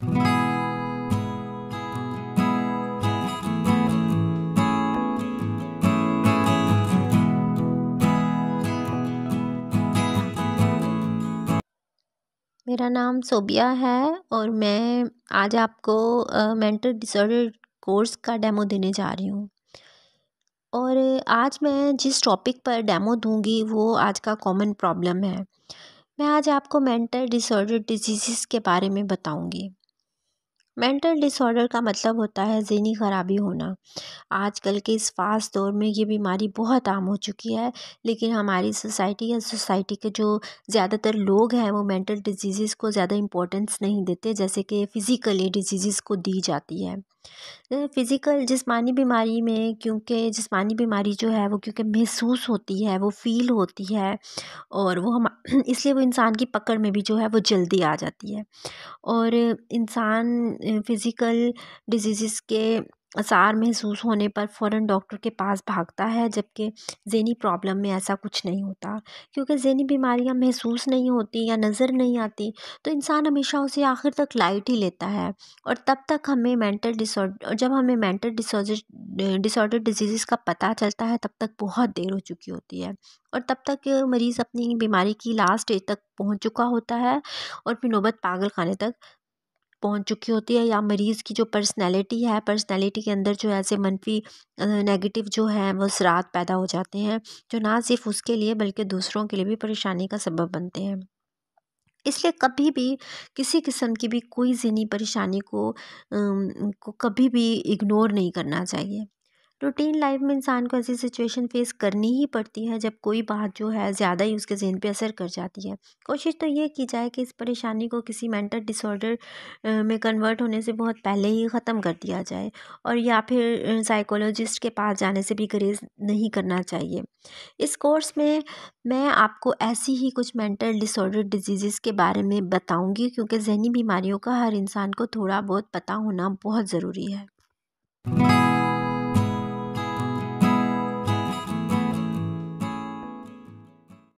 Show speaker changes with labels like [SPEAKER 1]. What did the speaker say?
[SPEAKER 1] मेरा नाम सोबिया है और मैं आज आपको मेंटल डिसऑर्डर कोर्स का डेमो देने जा रही हूँ और आज मैं जिस टॉपिक पर डेमो दूंगी वो आज का कॉमन प्रॉब्लम है मैं आज आपको मेंटल डिसऑर्डर डिजीज़ के बारे में बताऊंगी मेंटल डिसऑर्डर का मतलब होता है जहनी ख़राबी होना आजकल के इस फ़ास्ट दौर में ये बीमारी बहुत आम हो चुकी है लेकिन हमारी सोसाइटी या सोसाइटी के जो ज़्यादातर लोग हैं वो मेंटल डिजीज़ को ज़्यादा इम्पोर्टेंस नहीं देते जैसे कि फ़िज़िकली डिजीज़ को दी जाती है फ़िज़िकल जिस्मानी बीमारी में क्योंकि जिस्मानी बीमारी जो है वो क्योंकि महसूस होती है वो फ़ील होती है और वो हम इसलिए वो इंसान की पकड़ में भी जो है वो जल्दी आ जाती है और इंसान फ़िज़िकल डिजीज़ के असार महसूस होने पर फ़ौरन डॉक्टर के पास भागता है जबकि ज़हनी प्रॉब्लम में ऐसा कुछ नहीं होता क्योंकि ज़हनी बीमारियाँ महसूस नहीं होती या नज़र नहीं आती तो इंसान हमेशा उसे आखिर तक लाइट ही लेता है और तब तक हमें मेंटल डिसऑर्डर जब हमें मेंटल डिसऑर्डर डिसऑर्डर डिजीज़ का पता चलता है तब तक बहुत देर हो चुकी होती है और तब तक मरीज़ अपनी बीमारी की लास्ट स्टेज तक पहुँच चुका होता है और फिर नौबत पागल तक पहुंच चुकी होती है या मरीज़ की जो पर्सनैलिटी है पर्सनैलिटी के अंदर जो ऐसे मनफी नेगेटिव जो है वो असरात पैदा हो जाते हैं जो ना सिर्फ उसके लिए बल्कि दूसरों के लिए भी परेशानी का सबब बनते हैं इसलिए कभी भी किसी किस्म की भी कोई जिनी परेशानी को, को कभी भी इग्नोर नहीं करना चाहिए रूटीन लाइफ में इंसान को ऐसी सिचुएशन फेस करनी ही पड़ती है जब कोई बात जो है ज़्यादा ही उसके जहन पे असर कर जाती है कोशिश तो ये की जाए कि इस परेशानी को किसी मेंटल डिसऑर्डर में कन्वर्ट होने से बहुत पहले ही ख़त्म कर दिया जाए और या फिर साइकोलॉजिस्ट के पास जाने से भी ग्रेज नहीं करना चाहिए इस कोर्स में मैं आपको ऐसी ही कुछ मेंटल डिसऑर्डर डिजीज़ के बारे में बताऊँगी क्योंकि जहनी बीमारियों का हर इंसान को थोड़ा बहुत पता होना बहुत ज़रूरी है